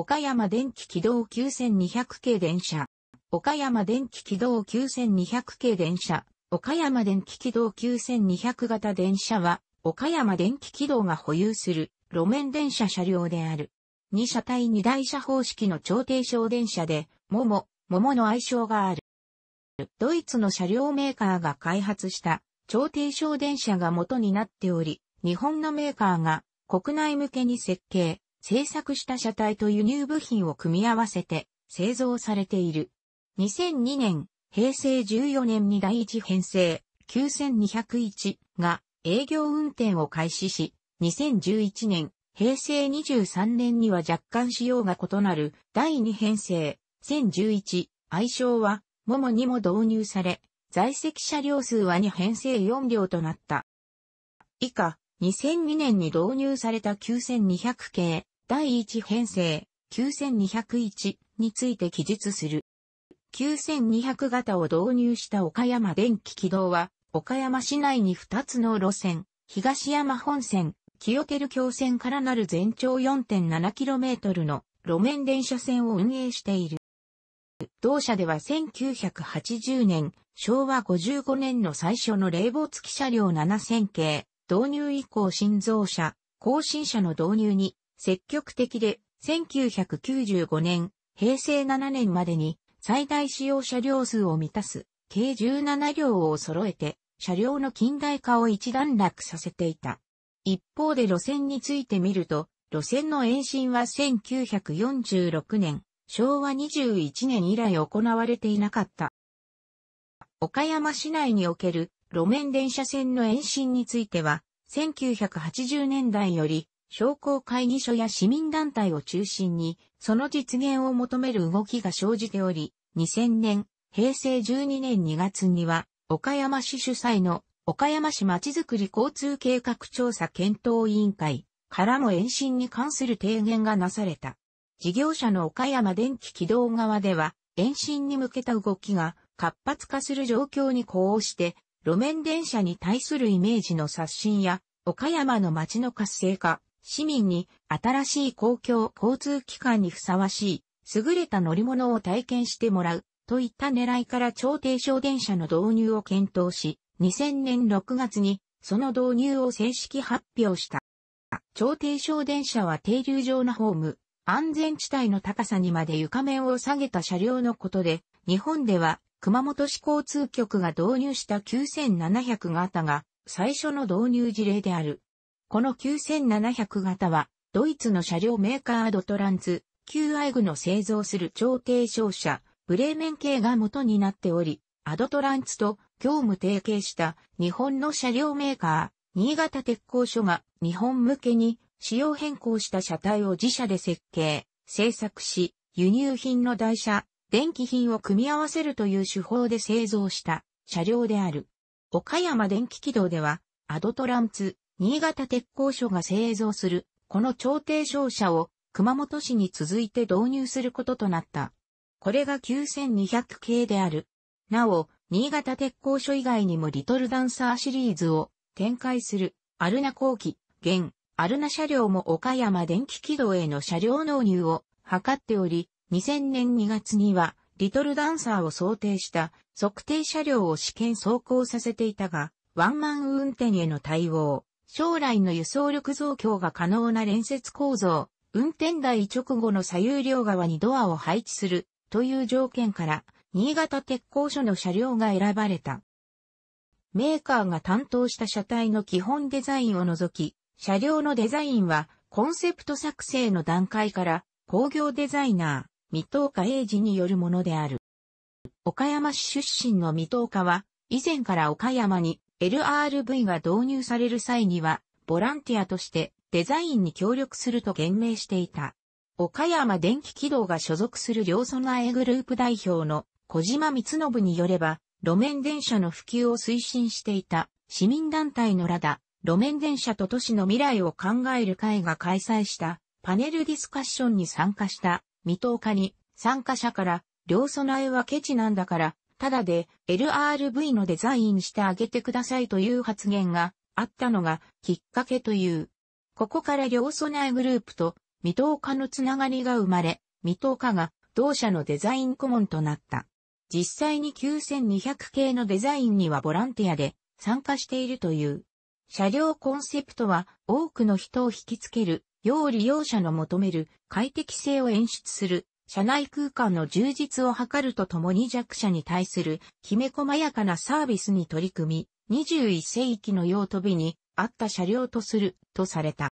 岡山電気軌道9200系電車。岡山電気軌道9200系電車。岡山電気軌道9200型電車は、岡山電気軌道が保有する路面電車車両である。二車体二台車方式の超低小電車で、桃、桃の愛称がある。ドイツの車両メーカーが開発した超低小電車が元になっており、日本のメーカーが国内向けに設計、製作した車体と輸入部品を組み合わせて製造されている。2002年、平成14年に第一編成9201が営業運転を開始し、2011年、平成23年には若干仕様が異なる第2編成1011愛称はももにも導入され、在籍車両数は2編成4両となった。以下、2002年に導入された9200系第1編成9201について記述する。9200型を導入した岡山電気軌道は、岡山市内に2つの路線、東山本線、清照橋線からなる全長 4.7km の路面電車線を運営している。同社では1980年、昭和55年の最初の冷房付き車両7000系、導入以降新造車、更新車の導入に積極的で、1995年、平成7年までに最大使用車両数を満たす計17両を揃えて車両の近代化を一段落させていた。一方で路線について見ると、路線の延伸は1946年、昭和21年以来行われていなかった。岡山市内における路面電車線の延伸については、1980年代より、商工会議所や市民団体を中心に、その実現を求める動きが生じており、2000年、平成12年2月には、岡山市主催の岡山市まちづくり交通計画調査検討委員会からも延伸に関する提言がなされた。事業者の岡山電気軌道側では、延伸に向けた動きが活発化する状況に呼応して、路面電車に対するイメージの刷新や、岡山の街の活性化、市民に新しい公共交通機関にふさわしい、優れた乗り物を体験してもらう、といった狙いから超低小電車の導入を検討し、2000年6月にその導入を正式発表した。超低小電車は停留場のホーム、安全地帯の高さにまで床面を下げた車両のことで、日本では熊本市交通局が導入した9700型が最初の導入事例である。この9700型は、ドイツの車両メーカーアドトランズ、旧アイグの製造する超低商社、ブレーメン系が元になっており、アドトランツと業務提携した日本の車両メーカー、新潟鉄工所が日本向けに仕様変更した車体を自社で設計、製作し、輸入品の台車、電気品を組み合わせるという手法で製造した車両である。岡山電気軌道では、アドトランツ、新潟鉄工所が製造する、この調停商社を熊本市に続いて導入することとなった。これが9200系である。なお、新潟鉄工所以外にもリトルダンサーシリーズを展開するアルナ後期、現、アルナ車両も岡山電気軌道への車両納入を図っており、2000年2月には、リトルダンサーを想定した測定車両を試験走行させていたが、ワンマン運転への対応、将来の輸送力増強が可能な連接構造、運転台直後の左右両側にドアを配置するという条件から、新潟鉄工所の車両が選ばれた。メーカーが担当した車体の基本デザインを除き、車両のデザインはコンセプト作成の段階から工業デザイナー、三等岡英治によるものである。岡山市出身の三等岡は、以前から岡山に LRV が導入される際には、ボランティアとしてデザインに協力すると言明していた。岡山電気軌道が所属する両村えグループ代表の小島光信によれば、路面電車の普及を推進していた市民団体のラダ、路面電車と都市の未来を考える会が開催したパネルディスカッションに参加した未踏下に参加者から両備えはケチなんだから、ただで LRV のデザインしてあげてくださいという発言があったのがきっかけという。ここから両備えグループと未踏下のつながりが生まれ、未踏下が同社のデザイン顧問となった。実際に9200系のデザインにはボランティアで参加しているという。車両コンセプトは多くの人を引きつける要利用者の求める快適性を演出する、社内空間の充実を図るとともに弱者に対するきめ細やかなサービスに取り組み、21世紀の用飛びに合った車両とするとされた。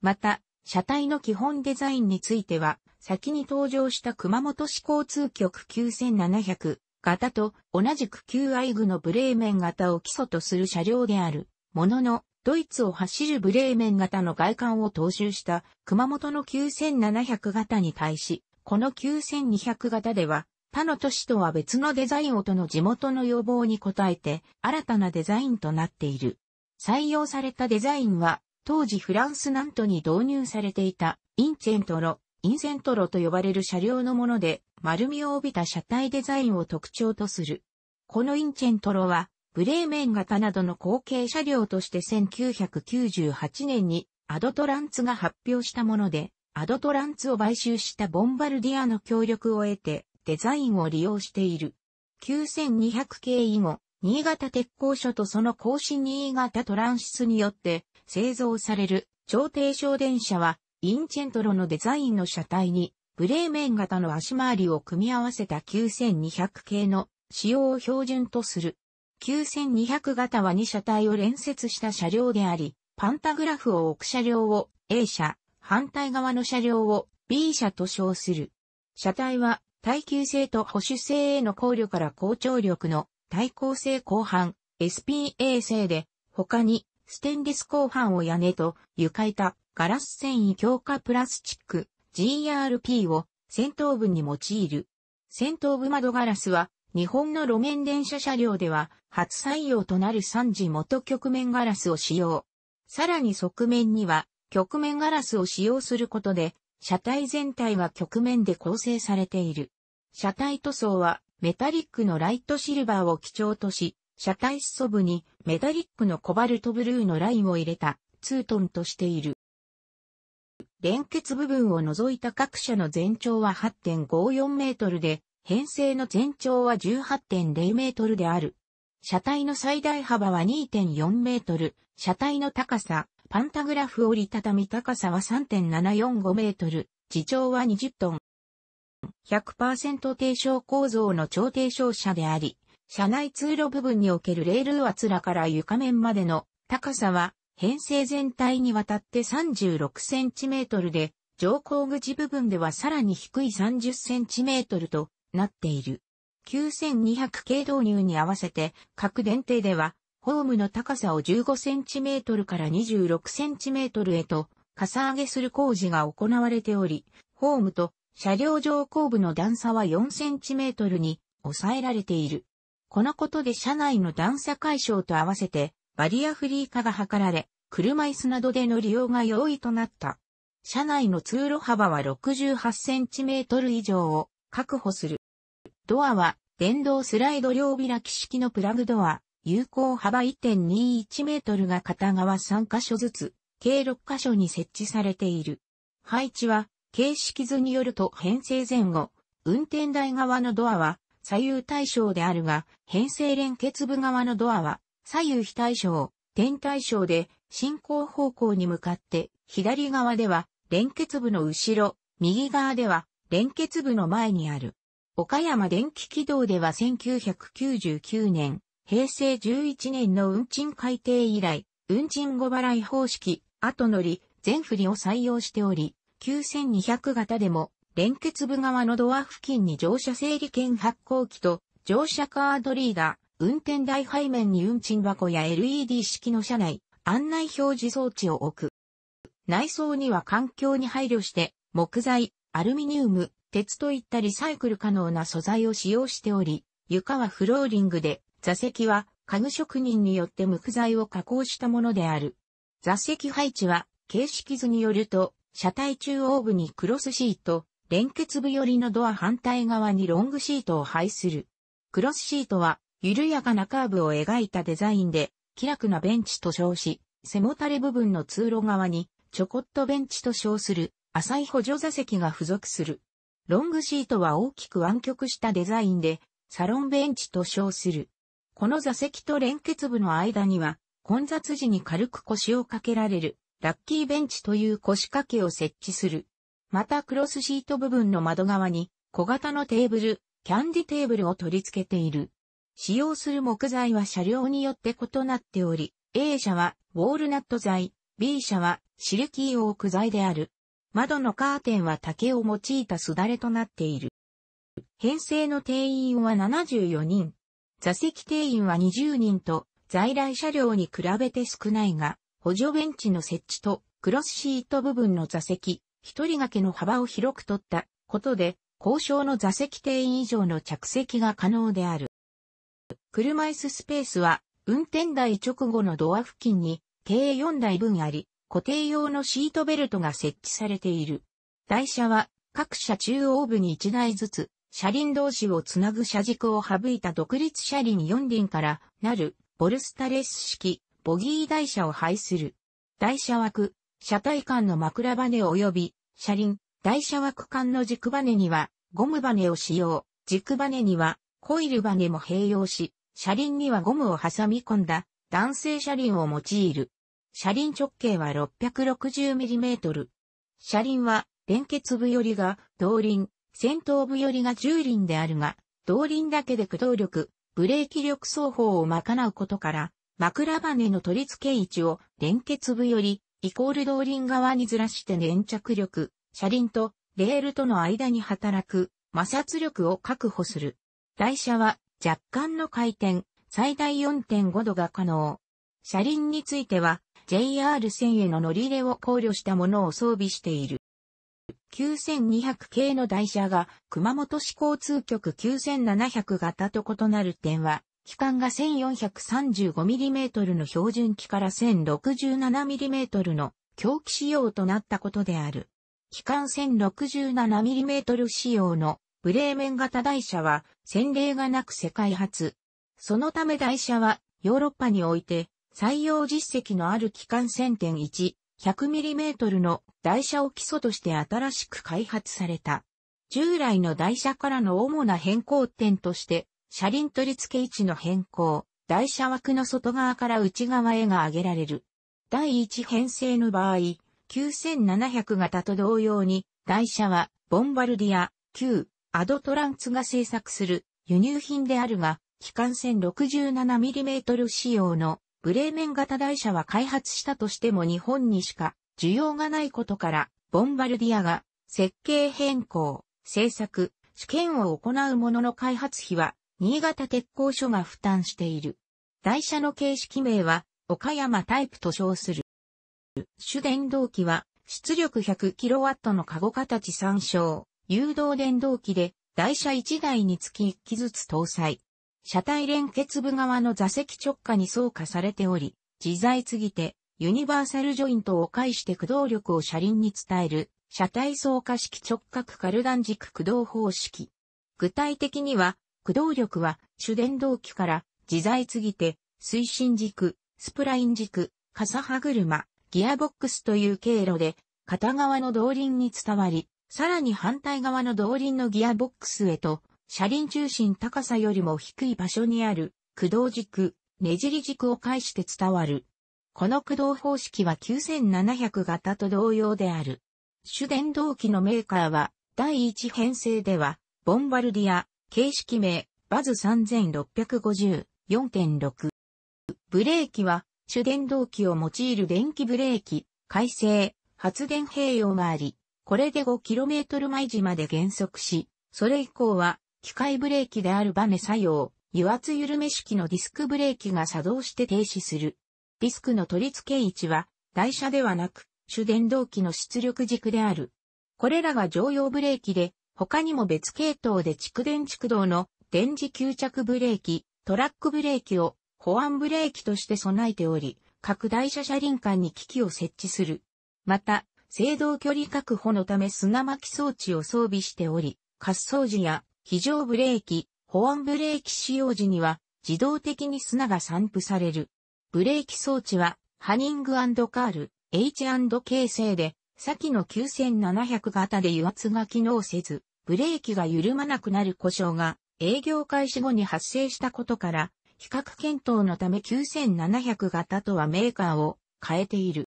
また、車体の基本デザインについては、先に登場した熊本市交通局9700型と同じく QI 具のブレーメン型を基礎とする車両であるものの、ドイツを走るブレーメン型の外観を踏襲した熊本の9700型に対し、この9200型では、他の都市とは別のデザイン音の地元の要望に応えて、新たなデザインとなっている。採用されたデザインは、当時フランスナントに導入されていた、インチェントロ、インセントロと呼ばれる車両のもので、丸みを帯びた車体デザインを特徴とする。このインチェントロは、ブレーメン型などの後継車両として1998年にアドトランツが発表したもので、アドトランツを買収したボンバルディアの協力を得てデザインを利用している。9200系以後、新潟鉄工所とその更新新潟トランシスによって製造される超低床電車はインチェントロのデザインの車体にブレーメン型の足回りを組み合わせた9200系の使用を標準とする。9200型は2車体を連接した車両であり、パンタグラフを置く車両を A 車、反対側の車両を B 車と称する。車体は耐久性と保守性への考慮から高張力の耐候性後半 SPA 製で、他にステンレス後半を屋根と床板、ガラス繊維強化プラスチック GRP を先頭部に用いる。先頭部窓ガラスは日本の路面電車車両では初採用となる3次元曲面ガラスを使用。さらに側面には曲面ガラスを使用することで、車体全体は曲面で構成されている。車体塗装はメタリックのライトシルバーを基調とし、車体裾部にメタリックのコバルトブルーのラインを入れたツートンとしている。連結部分を除いた各車の全長は8.54メートルで、編成の全長は18.0メートルである。車体の最大幅は2.4メートル、車体の高さ、パンタグラフ折りたたみ高さは3.745メートル、地長は20トン。100%低床構造の超低床車であり、車内通路部分におけるレールつらから床面までの高さは、編成全体にわたって36センチメートルで、乗降口部分ではさらに低い30センチメートルとなっている。9200系導入に合わせて、各電停では、ホームの高さを 15cm から 26cm へと、かさ上げする工事が行われており、ホームと車両上後部の段差は 4cm に抑えられている。このことで車内の段差解消と合わせて、バリアフリー化が図られ、車椅子などでの利用が容易となった。車内の通路幅は 68cm 以上を確保する。ドアは電動スライド両開き式のプラグドア、有効幅1.21メートルが片側3箇所ずつ、計6箇所に設置されている。配置は、形式図によると編成前後、運転台側のドアは左右対称であるが、編成連結部側のドアは左右非対称、点対称で進行方向に向かって左側では連結部の後ろ、右側では連結部の前にある。岡山電気軌道では1999年、平成11年の運賃改定以来、運賃後払い方式、後乗り、全振りを採用しており、9200型でも、連結部側のドア付近に乗車整理券発行機と、乗車カードリーダー、運転台背面に運賃箱や LED 式の車内、案内表示装置を置く。内装には環境に配慮して、木材、アルミニウム、鉄といったリサイクル可能な素材を使用しており、床はフローリングで、座席は家具職人によって無垢材を加工したものである。座席配置は、形式図によると、車体中央部にクロスシート、連結部寄りのドア反対側にロングシートを配する。クロスシートは、緩やかなカーブを描いたデザインで、気楽なベンチと称し、背もたれ部分の通路側に、ちょこっとベンチと称する、浅い補助座席が付属する。ロングシートは大きく湾曲したデザインで、サロンベンチと称する。この座席と連結部の間には、混雑時に軽く腰をかけられる、ラッキーベンチという腰掛けを設置する。またクロスシート部分の窓側に、小型のテーブル、キャンディテーブルを取り付けている。使用する木材は車両によって異なっており、A 社はウォールナット材、B 社はシルキーオーク材である。窓のカーテンは竹を用いたすだれとなっている。編成の定員は74人。座席定員は20人と、在来車両に比べて少ないが、補助ベンチの設置と、クロスシート部分の座席、一人掛けの幅を広く取ったことで、交渉の座席定員以上の着席が可能である。車椅子スペースは、運転台直後のドア付近に、計4台分あり、固定用のシートベルトが設置されている。台車は各車中央部に1台ずつ、車輪同士をつなぐ車軸を省いた独立車輪4輪からなるボルスタレス式ボギー台車を配する。台車枠、車体間の枕バネ及び車輪、台車枠間の軸バネにはゴムバネを使用、軸バネにはコイルバネも併用し、車輪にはゴムを挟み込んだ男性車輪を用いる。車輪直径は 660mm。車輪は連結部よりが動輪、先頭部よりが重輪であるが、動輪だけで駆動力、ブレーキ力双方を賄うことから、枕羽の取り付け位置を連結部より、イコール動輪側にずらして粘着力、車輪とレールとの間に働く摩擦力を確保する。台車は若干の回転、最大4.5度が可能。車輪については、JR 線への乗り入れを考慮したものを装備している。9200系の台車が熊本市交通局9700型と異なる点は、機関が 1435mm の標準機から 1067mm の狂気仕様となったことである。機関 1067mm 仕様のブレーメン型台車は先例がなく世界初。そのため台車はヨーロッパにおいて採用実績のある機関1000点1、100mm の台車を基礎として新しく開発された。従来の台車からの主な変更点として、車輪取り付け位置の変更、台車枠の外側から内側へが挙げられる。第1編成の場合、9700型と同様に、台車は、ボンバルディア、旧、アドトランツが製作する輸入品であるが、機関線 67mm 仕様のブレーメン型台車は開発したとしても日本にしか需要がないことから、ボンバルディアが設計変更、製作、試験を行うものの開発費は、新潟鉄工所が負担している。台車の形式名は、岡山タイプと称する。主電動機は、出力 100kW のカゴ形参照、誘導電動機で、台車1台につき1機ずつ搭載。車体連結部側の座席直下に装下されており、自在すぎて、ユニバーサルジョイントを介して駆動力を車輪に伝える、車体装下式直角カルダン軸駆動方式。具体的には、駆動力は主電動機から自在すぎて、推進軸、スプライン軸、傘歯車、ギアボックスという経路で、片側の動輪に伝わり、さらに反対側の動輪のギアボックスへと車輪中心高さよりも低い場所にある駆動軸、ねじり軸を介して伝わる。この駆動方式は9700型と同様である。主電動機のメーカーは、第一編成では、ボンバルディア、形式名、バズ3650、4.6。ブレーキは、主電動機を用いる電気ブレーキ、改正、発電併用があり、これで 5km 毎時まで減速し、それ以降は機械ブレーキであるバネ作用、油圧緩め式のディスクブレーキが作動して停止する。ディスクの取り付け位置は、台車ではなく、主電動機の出力軸である。これらが常用ブレーキで、他にも別系統で蓄電蓄動の電磁吸着ブレーキ、トラックブレーキを保安ブレーキとして備えており、各台車車輪間に機器を設置する。また、制動距離確保のため砂巻き装置を装備しており、滑走時や非常ブレーキ、保温ブレーキ使用時には自動的に砂が散布される。ブレーキ装置はハニングカール H&K 製で先の9700型で油圧が機能せず、ブレーキが緩まなくなる故障が営業開始後に発生したことから、比較検討のため9700型とはメーカーを変えている。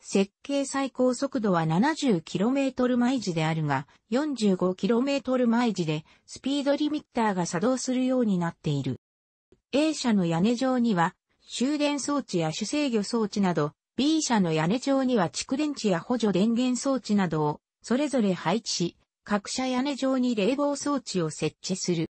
設計最高速度は 70km 毎時であるが、45km 毎時で、スピードリミッターが作動するようになっている。A 社の屋根上には、終電装置や主制御装置など、B 社の屋根上には蓄電池や補助電源装置などを、それぞれ配置し、各社屋根上に冷房装置を設置する。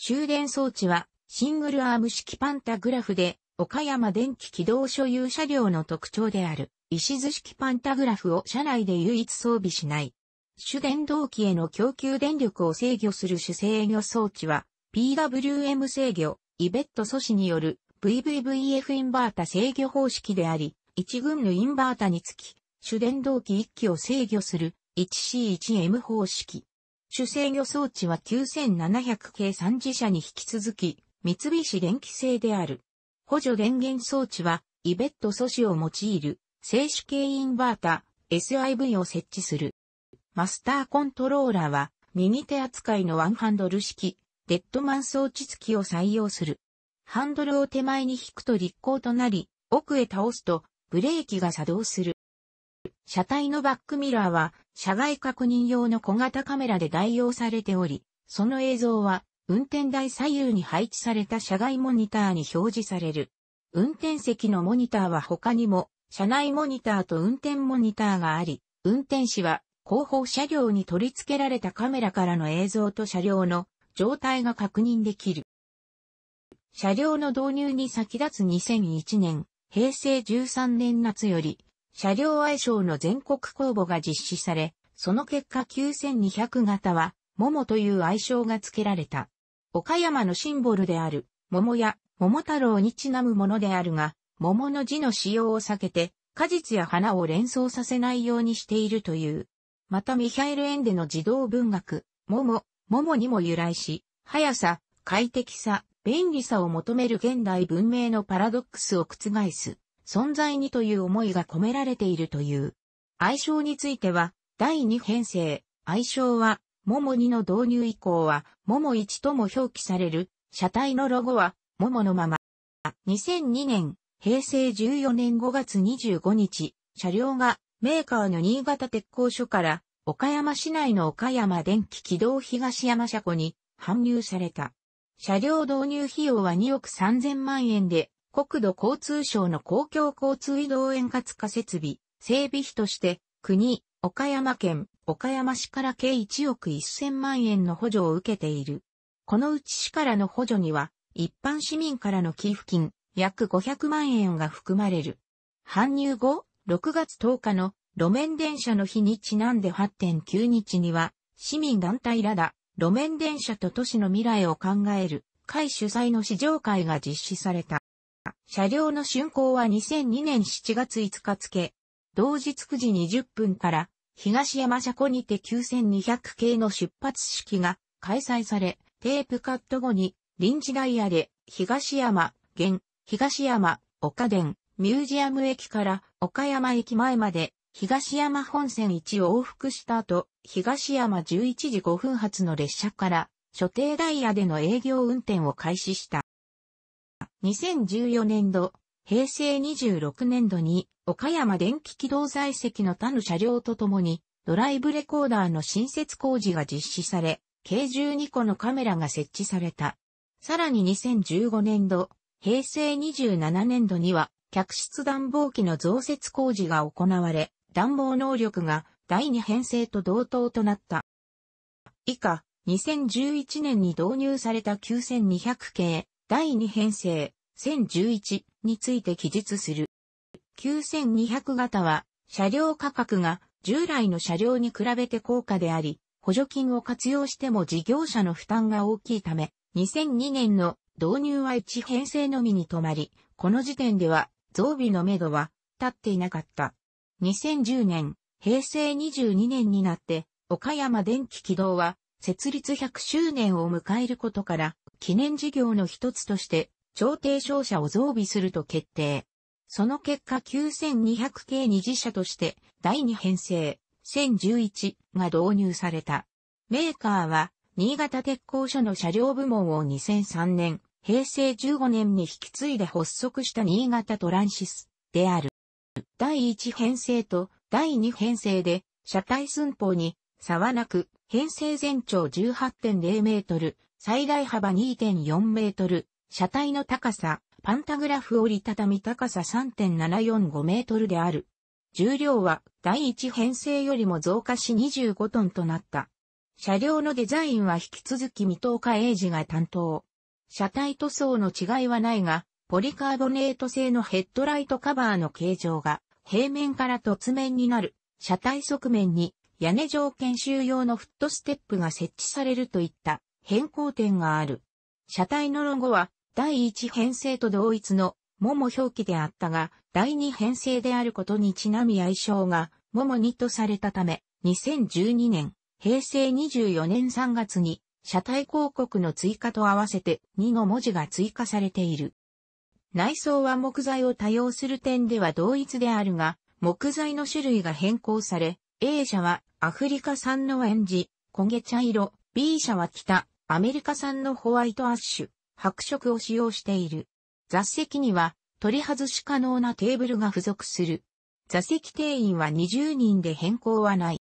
終電装置は、シングルアーム式パンタグラフで、岡山電気軌道所有車両の特徴である、石図式パンタグラフを車内で唯一装備しない。主電動機への供給電力を制御する主制御装置は、PWM 制御、イベット素子による VVVF インバータ制御方式であり、1群のインバータにつき、主電動機1機を制御する 1C1M 方式。主制御装置は9700系3自社に引き続き、三菱電機製である。補助電源装置は、イベット素子を用いる、静止系インバータ、SIV を設置する。マスターコントローラーは、右手扱いのワンハンドル式、デッドマン装置付きを採用する。ハンドルを手前に引くと立行となり、奥へ倒すと、ブレーキが作動する。車体のバックミラーは、車外確認用の小型カメラで代用されており、その映像は運転台左右に配置された車外モニターに表示される。運転席のモニターは他にも、車内モニターと運転モニターがあり、運転士は後方車両に取り付けられたカメラからの映像と車両の状態が確認できる。車両の導入に先立つ2001年、平成13年夏より、車両愛称の全国公募が実施され、その結果9200型は、モモという愛称が付けられた。岡山のシンボルである、桃や桃太郎にちなむものであるが、桃の字の使用を避けて、果実や花を連想させないようにしているという。またミヒャエル・エンデの児童文学、桃、桃にも由来し、速さ、快適さ、便利さを求める現代文明のパラドックスを覆す、存在にという思いが込められているという。愛称については、第二編成、愛称は、モモ2の導入以降は、モモ1とも表記される、車体のロゴは、モモのまま。2002年、平成14年5月25日、車両がメーカーの新潟鉄工所から岡山市内の岡山電気軌道東山車庫に搬入された。車両導入費用は2億3000万円で、国土交通省の公共交通移動円滑化設備、整備費として、国、岡山県、岡山市から計1億1000万円の補助を受けている。このうち市からの補助には、一般市民からの寄付金、約500万円が含まれる。搬入後、6月10日の路面電車の日にちなんで8.9日には、市民団体らだ、路面電車と都市の未来を考える、会主催の試乗会が実施された。車両の竣工は2002年7月5日付、同日9時20分から東山車庫にて9200系の出発式が開催され、テープカット後に臨時ダイヤで東山、現、東山、岡電、ミュージアム駅から岡山駅前まで東山本線1を往復した後、東山11時5分発の列車から所定ダイヤでの営業運転を開始した。2014年度平成26年度に岡山電気機動在籍の他の車両とともにドライブレコーダーの新設工事が実施され、計12個のカメラが設置された。さらに2015年度、平成27年度には、客室暖房機の増設工事が行われ、暖房能力が第2編成と同等となった。以下、2011年に導入された9200系、第2編成、1011について記述する。9200型は、車両価格が従来の車両に比べて高価であり、補助金を活用しても事業者の負担が大きいため、2002年の導入は1編成のみに止まり、この時点では増備のめどは立っていなかった。2010年、平成22年になって、岡山電気軌道は設立100周年を迎えることから、記念事業の一つとして朝廷商社を増備すると決定。その結果9200系二次車として第2編成1011が導入された。メーカーは新潟鉄工所の車両部門を2003年、平成15年に引き継いで発足した新潟トランシスである。第1編成と第2編成で車体寸法に差はなく、編成全長18.0メートル、最大幅2.4メートル、車体の高さ、パンタグラフ折りたたみ高さ3.745メートルである。重量は第一編成よりも増加し25トンとなった。車両のデザインは引き続き未踏家イジが担当。車体塗装の違いはないが、ポリカーボネート製のヘッドライトカバーの形状が平面から突面になる。車体側面に屋根上研修用のフットステップが設置されるといった変更点がある。車体のロゴは第一編成と同一の、もも表記であったが、第二編成であることにちなみ愛称が、ももにとされたため、2012年、平成24年3月に、車体広告の追加と合わせて2の文字が追加されている。内装は木材を多用する点では同一であるが、木材の種類が変更され、A 社はアフリカ産のエンジ、焦げ茶色、B 社は北、アメリカ産のホワイトアッシュ、白色を使用している。座席には取り外し可能なテーブルが付属する。座席定員は20人で変更はない。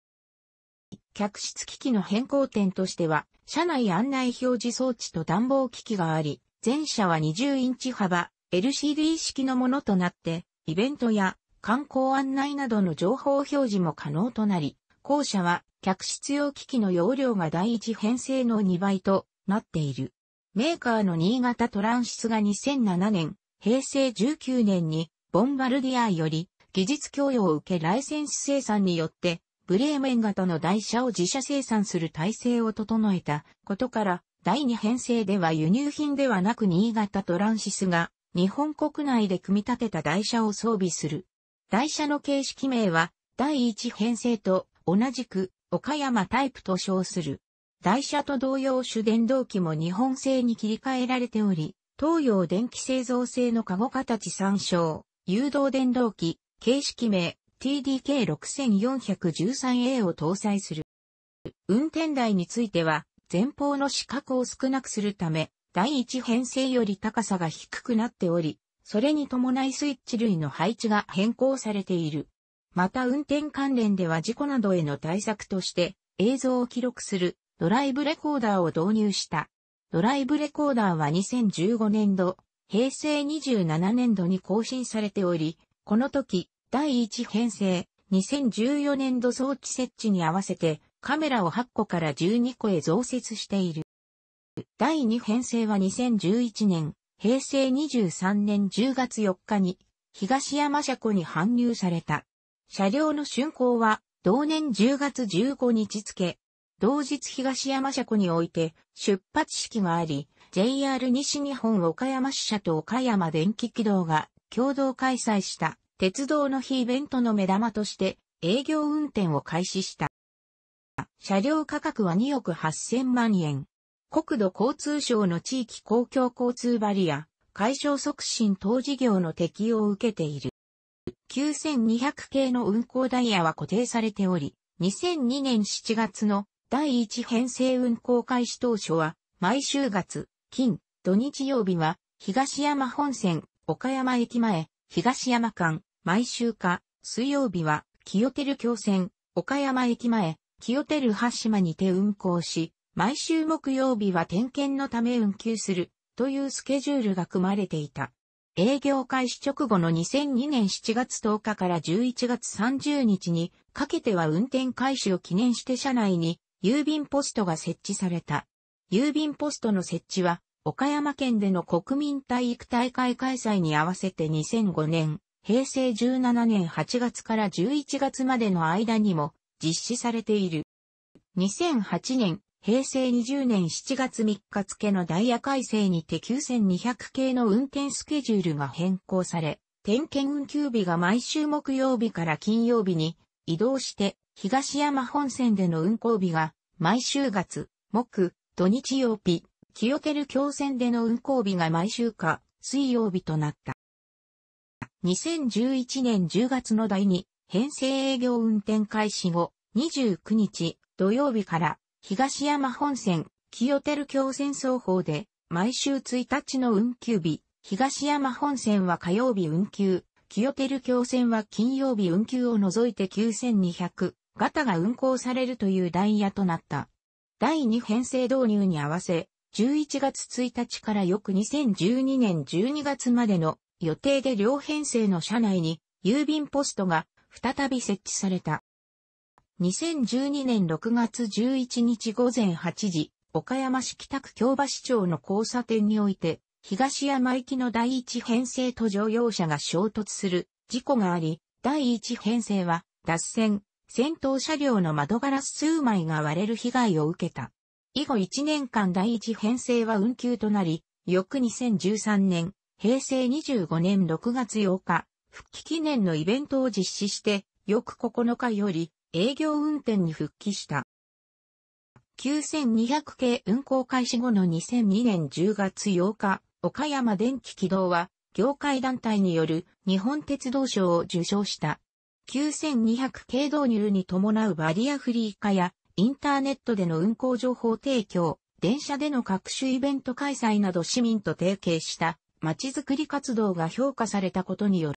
客室機器の変更点としては、車内案内表示装置と暖房機器があり、全車は20インチ幅、LCD 式のものとなって、イベントや観光案内などの情報表示も可能となり、後者は客室用機器の容量が第一編成の2倍となっている。メーカーの新潟トランシスが2007年、平成19年に、ボンバルディアより、技術供与を受けライセンス生産によって、ブレーメン型の台車を自社生産する体制を整えたことから、第2編成では輸入品ではなく新潟トランシスが、日本国内で組み立てた台車を装備する。台車の形式名は、第1編成と同じく、岡山タイプと称する。台車と同様主電動機も日本製に切り替えられており、東洋電気製造製のカゴ形参照、誘導電動機、形式名、TDK6413A を搭載する。運転台については、前方の四角を少なくするため、第一編成より高さが低くなっており、それに伴いスイッチ類の配置が変更されている。また運転関連では事故などへの対策として映像を記録するドライブレコーダーを導入した。ドライブレコーダーは2015年度、平成27年度に更新されており、この時、第1編成、2014年度装置設置に合わせて、カメラを8個から12個へ増設している。第2編成は2011年、平成23年10月4日に、東山車庫に搬入された。車両の竣工は、同年10月15日付、同日東山車庫において出発式があり、JR 西日本岡山支社と岡山電気軌道が共同開催した鉄道の日イベントの目玉として営業運転を開始した。車両価格は2億8000万円。国土交通省の地域公共交通バリア解消促進等事業の適用を受けている。9200系の運行ダイヤは固定されており、2002年7月の第1編成運行開始当初は、毎週月、金、土日曜日は、東山本線、岡山駅前、東山間、毎週か、水曜日は、清照京線、岡山駅前、清照ル橋島にて運行し、毎週木曜日は点検のため運休する、というスケジュールが組まれていた。営業開始直後の2002年7月10日から11月30日にかけては運転開始を記念して車内に郵便ポストが設置された。郵便ポストの設置は、岡山県での国民体育大会開催に合わせて2005年、平成17年8月から11月までの間にも実施されている。2008年、平成20年7月3日付のダイヤ改正にて9200系の運転スケジュールが変更され、点検運休日が毎週木曜日から金曜日に移動して東山本線での運行日が、毎週月、木、土日曜日、清照ル線での運行日が毎週か、水曜日となった。2011年10月の第2、編成営業運転開始後、29日土曜日から東山本線、清照ル線双方で、毎週1日の運休日、東山本線は火曜日運休、清照ル線は金曜日運休を除いて9200ガタが運行されるというダイヤとなった。第2編成導入に合わせ、11月1日から翌2012年12月までの予定で両編成の車内に郵便ポストが再び設置された。2012年6月11日午前8時、岡山市北区京橋町の交差点において、東山行きの第一編成と乗用車が衝突する事故があり、第一編成は脱線、戦闘車両の窓ガラス数枚が割れる被害を受けた。以後1年間第一編成は運休となり、翌2013年、平成25年6月8日、復帰記念のイベントを実施して、翌9日より営業運転に復帰した。9200系運行開始後の2002年10月8日、岡山電気軌道は、業界団体による日本鉄道賞を受賞した。9200系導入に伴うバリアフリー化や、インターネットでの運行情報提供、電車での各種イベント開催など市民と提携した街づくり活動が評価されたことによ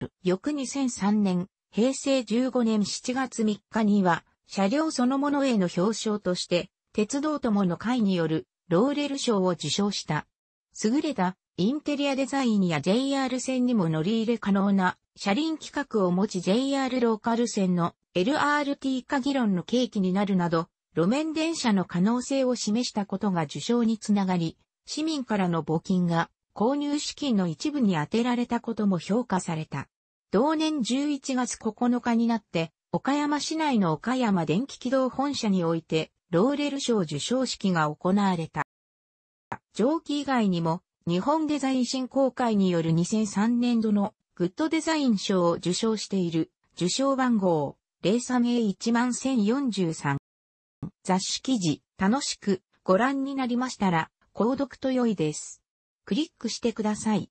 る。翌2003年、平成15年7月3日には、車両そのものへの表彰として、鉄道友の会によるローレル賞を受賞した。優れたインテリアデザインや JR 線にも乗り入れ可能な車輪規格を持ち JR ローカル線の LRT 化議論の契機になるなど、路面電車の可能性を示したことが受賞につながり、市民からの募金が購入資金の一部に充てられたことも評価された。同年11月9日になって、岡山市内の岡山電気軌道本社において、ローレル賞受賞式が行われた。蒸気以外にも、日本デザイン振興会による2003年度のグッドデザイン賞を受賞している受賞番号 03A11043 雑誌記事楽しくご覧になりましたら購読と良いです。クリックしてください。